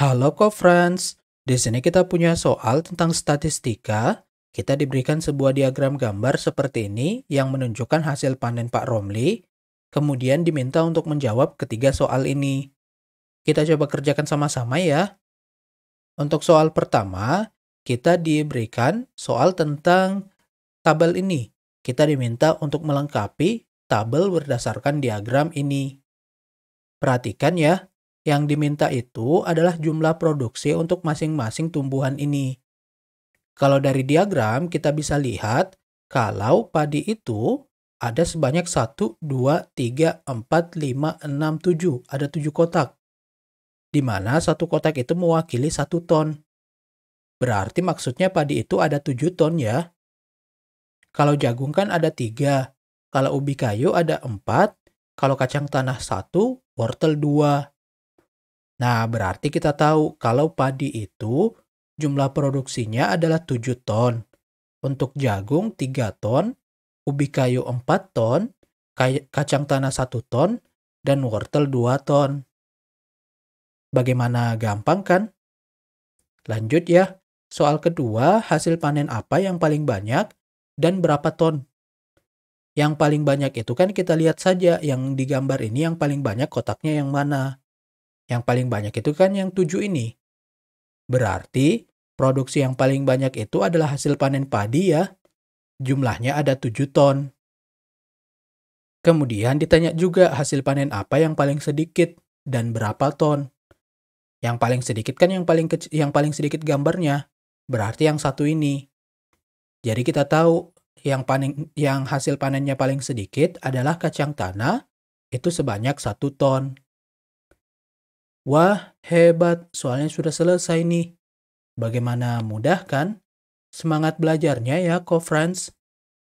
Halo co-friends, di sini kita punya soal tentang statistika. Kita diberikan sebuah diagram gambar seperti ini yang menunjukkan hasil panen Pak Romli, kemudian diminta untuk menjawab ketiga soal ini. Kita coba kerjakan sama-sama ya. Untuk soal pertama, kita diberikan soal tentang tabel ini. Kita diminta untuk melengkapi tabel berdasarkan diagram ini. Perhatikan ya, yang diminta itu adalah jumlah produksi untuk masing-masing tumbuhan ini. Kalau dari diagram kita bisa lihat kalau padi itu ada sebanyak 1, 2, 3, 4, 5, 6, 7. Ada 7 kotak. Di mana satu kotak itu mewakili 1 ton. Berarti maksudnya padi itu ada 7 ton ya. Kalau jagung kan ada 3. Kalau ubi kayu ada 4. Kalau kacang tanah 1, wortel 2. Nah, berarti kita tahu kalau padi itu jumlah produksinya adalah 7 ton. Untuk jagung 3 ton, ubi kayu 4 ton, kacang tanah 1 ton, dan wortel 2 ton. Bagaimana gampang kan? Lanjut ya. Soal kedua, hasil panen apa yang paling banyak dan berapa ton? Yang paling banyak itu kan kita lihat saja yang digambar ini yang paling banyak kotaknya yang mana. Yang paling banyak itu kan yang tujuh ini. Berarti produksi yang paling banyak itu adalah hasil panen padi ya. Jumlahnya ada tujuh ton. Kemudian ditanya juga hasil panen apa yang paling sedikit dan berapa ton. Yang paling sedikit kan yang paling kecil, yang paling sedikit gambarnya. Berarti yang satu ini. Jadi kita tahu yang panen yang hasil panennya paling sedikit adalah kacang tanah itu sebanyak satu ton. Wah, hebat, soalnya sudah selesai nih. Bagaimana mudah kan? Semangat belajarnya ya, co-friends.